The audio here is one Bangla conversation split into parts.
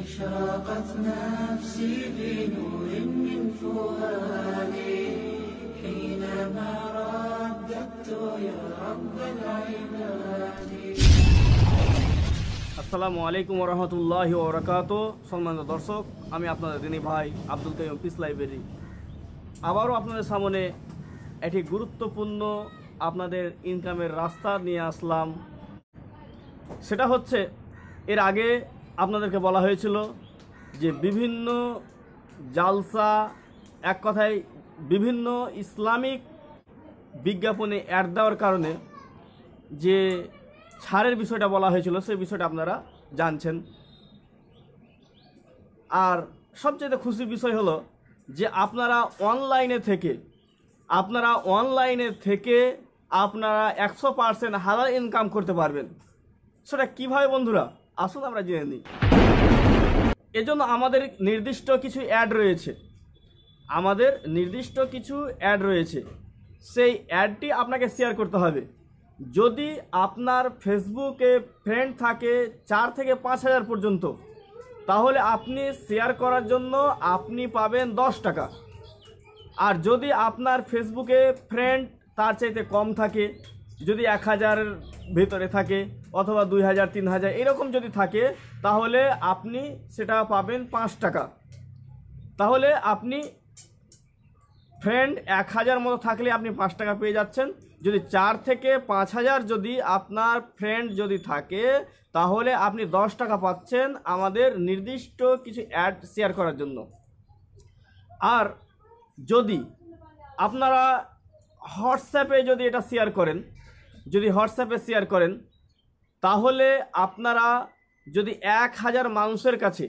نفسي بنور من فؤادي حينما رددت يا رب العباد আসসালামু আলাইকুম রহমতুল্লাহ ওরকাত সম্মানিত দর্শক আমি আপনাদের দিনী ভাই আব্দুল কাইম পিস লাইব্রেরি আবারও আপনাদের সামনে একটি গুরুত্বপূর্ণ আপনাদের ইনকামের রাস্তা নিয়ে আসলাম সেটা হচ্ছে এর আগে আপনাদেরকে বলা হয়েছিল যে বিভিন্ন জালসা এক কথায় বিভিন্ন ইসলামিক বিজ্ঞাপনে অ্যাড দেওয়ার কারণে যে ছাড়ের বিষয়টা বলা হয়েছিল সেই বিষয়টা আপনারা জানছেন আর সবচেয়ে খুশি বিষয় হলো যে আপনারা অনলাইনে থেকে আপনারা অনলাইনে থেকে আপনারা একশো পার্সেন্ট হালাল ইনকাম করতে পারবেন সেটা কীভাবে বন্ধুরা আসুন আমরা জেনে নিই এজন্য আমাদের নির্দিষ্ট কিছু অ্যাড রয়েছে আমাদের নির্দিষ্ট কিছু অ্যাড রয়েছে সেই অ্যাডটি আপনাকে শেয়ার করতে হবে যদি আপনার ফেসবুকে ফ্রেন্ড থাকে চার থেকে পাঁচ হাজার পর্যন্ত তাহলে আপনি শেয়ার করার জন্য আপনি পাবেন দশ টাকা আর যদি আপনার ফেসবুকে ফ্রেন্ড তার চাইতে কম থাকে যদি এক হাজার ভেতরে থাকে অথবা দুই হাজার তিন হাজার এরকম যদি থাকে তাহলে আপনি সেটা পাবেন পাঁচ টাকা তাহলে আপনি ফ্রেন্ড এক হাজার মতো থাকলে আপনি পাঁচ টাকা পেয়ে যাচ্ছেন যদি চার থেকে পাঁচ হাজার যদি আপনার ফ্রেন্ড যদি থাকে তাহলে আপনি দশ টাকা পাচ্ছেন আমাদের নির্দিষ্ট কিছু অ্যাড শেয়ার করার জন্য আর যদি আপনারা হোয়াটসঅ্যাপে যদি এটা শেয়ার করেন যদি হোয়াটসঅ্যাপে শেয়ার করেন তাহলে আপনারা যদি এক হাজার মানুষের কাছে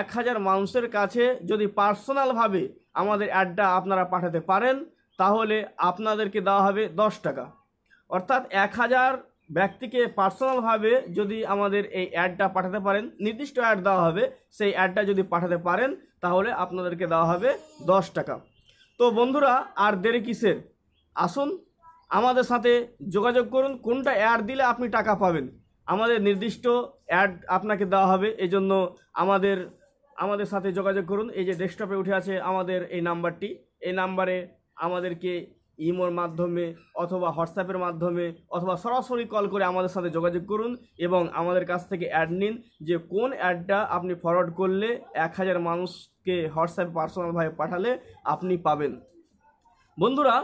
এক হাজার মানুষের কাছে যদি পার্সোনালভাবে আমাদের অ্যাডটা আপনারা পাঠাতে পারেন তাহলে আপনাদেরকে দেওয়া হবে দশ টাকা অর্থাৎ এক হাজার ব্যক্তিকে পার্সোনালভাবে যদি আমাদের এই অ্যাডটা পাঠাতে পারেন নির্দিষ্ট অ্যাড দেওয়া হবে সেই অ্যাডটা যদি পাঠাতে পারেন তাহলে আপনাদেরকে দেওয়া হবে দশ টাকা তো বন্ধুরা আর দেরি কিসের আসুন আমাদের সাথে যোগাযোগ করুন কোনটা অ্যাড দিলে আপনি টাকা পাবেন আমাদের নির্দিষ্ট অ্যাড আপনাকে দেওয়া হবে এই জন্য আমাদের আমাদের সাথে যোগাযোগ করুন এই যে ডেস্কটপে উঠে আছে আমাদের এই নাম্বারটি এই নাম্বারে আমাদেরকে ইমোর মাধ্যমে অথবা হোয়াটসঅ্যাপের মাধ্যমে অথবা সরাসরি কল করে আমাদের সাথে যোগাযোগ করুন এবং আমাদের কাছ থেকে অ্যাড নিন যে কোন অ্যাডটা আপনি ফরওয়ার্ড করলে এক হাজার মানুষকে হোয়াটসঅ্যাপে পার্সোনালভাবে পাঠালে আপনি পাবেন বন্ধুরা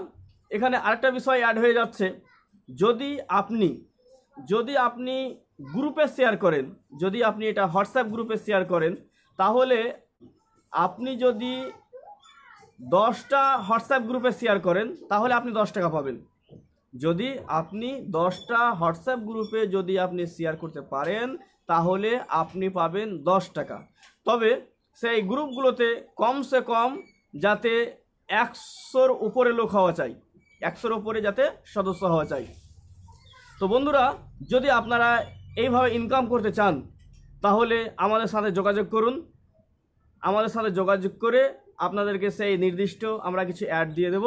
এখানে আরেকটা বিষয় অ্যাড হয়ে যাচ্ছে যদি আপনি যদি আপনি গ্রুপে শেয়ার করেন যদি আপনি এটা হোয়াটসঅ্যাপ গ্রুপে শেয়ার করেন তাহলে আপনি যদি দশটা হোয়াটসঅ্যাপ গ্রুপে শেয়ার করেন তাহলে আপনি দশ টাকা পাবেন যদি আপনি দশটা হোয়াটসঅ্যাপ গ্রুপে যদি আপনি শেয়ার করতে পারেন তাহলে আপনি পাবেন দশ টাকা তবে সেই গ্রুপগুলোতে কমসে কম যাতে একশোর উপরে লোক হওয়া চাই একশোর ওপরে যাতে সদস্য হওয়া চাই তো বন্ধুরা যদি আপনারা এইভাবে ইনকাম করতে চান তাহলে আমাদের সাথে যোগাযোগ করুন আমাদের সাথে যোগাযোগ করে আপনাদেরকে সেই নির্দিষ্ট আমরা কিছু অ্যাড দিয়ে দেব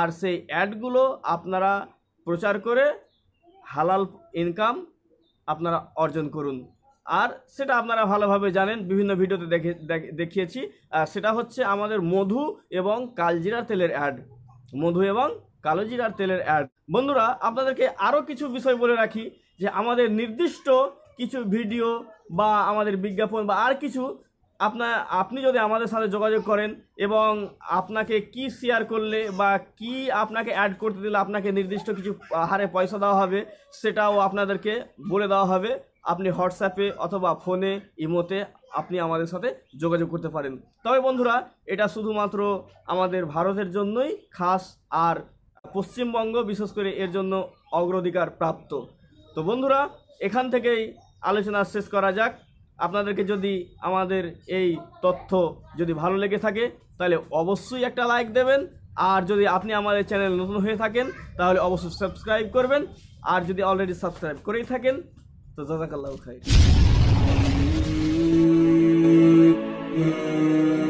আর সেই অ্যাডগুলো আপনারা প্রচার করে হালাল ইনকাম আপনারা অর্জন করুন আর সেটা আপনারা ভালোভাবে জানেন বিভিন্ন ভিডিওতে দেখে দেখিয়েছি সেটা হচ্ছে আমাদের মধু এবং কালজিরা তেলের অ্যাড মধু এবং কালোজিরার তেলের অ্যাড বন্ধুরা আপনাদেরকে আরও কিছু বিষয় বলে রাখি যে আমাদের নির্দিষ্ট কিছু ভিডিও বা আমাদের বিজ্ঞাপন বা আর কিছু আপনার আপনি যদি আমাদের সাথে যোগাযোগ করেন এবং আপনাকে কি শেয়ার করলে বা কি আপনাকে অ্যাড করতে দিলে আপনাকে নির্দিষ্ট কিছু হারে পয়সা দেওয়া হবে সেটাও আপনাদেরকে বলে দেওয়া হবে আপনি হোয়াটসঅ্যাপে অথবা ফোনে ইমোতে আপনি আমাদের সাথে যোগাযোগ করতে পারেন তবে বন্ধুরা এটা শুধুমাত্র আমাদের ভারতের জন্যই খাস আর পশ্চিমবঙ্গ বিশেষ করে এর জন্য অগ্রাধিকার প্রাপ্ত তো বন্ধুরা এখান থেকেই আলোচনা শেষ করা যাক আপনাদেরকে যদি আমাদের এই তথ্য যদি ভালো লেগে থাকে তাহলে অবশ্যই একটা লাইক দেবেন আর যদি আপনি আমাদের চ্যানেল নতুন হয়ে থাকেন তাহলে অবশ্যই সাবস্ক্রাইব করবেন আর যদি অলরেডি সাবস্ক্রাইব করেই থাকেন তো জাজাকাল্লাহ খাই